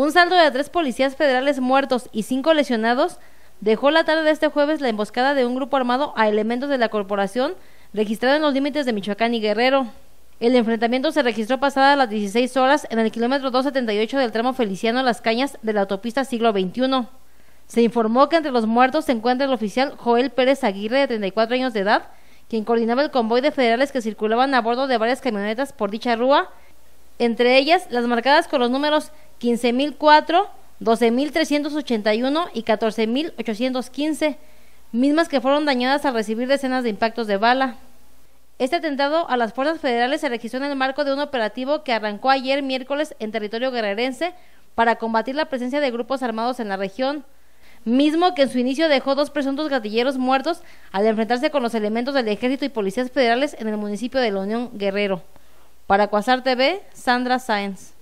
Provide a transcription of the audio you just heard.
Un saldo de tres policías federales muertos y cinco lesionados dejó la tarde de este jueves la emboscada de un grupo armado a elementos de la corporación registrada en los límites de Michoacán y Guerrero. El enfrentamiento se registró pasadas las 16 horas en el kilómetro 278 del tramo Feliciano Las Cañas de la autopista siglo XXI. Se informó que entre los muertos se encuentra el oficial Joel Pérez Aguirre, de 34 años de edad, quien coordinaba el convoy de federales que circulaban a bordo de varias camionetas por dicha rúa, entre ellas las marcadas con los números 15.004, 12.381 y 14.815, mismas que fueron dañadas al recibir decenas de impactos de bala. Este atentado a las fuerzas federales se registró en el marco de un operativo que arrancó ayer miércoles en territorio guerrerense para combatir la presencia de grupos armados en la región, mismo que en su inicio dejó dos presuntos gatilleros muertos al enfrentarse con los elementos del ejército y policías federales en el municipio de La Unión Guerrero. Para Cuasar TV, Sandra Sáenz.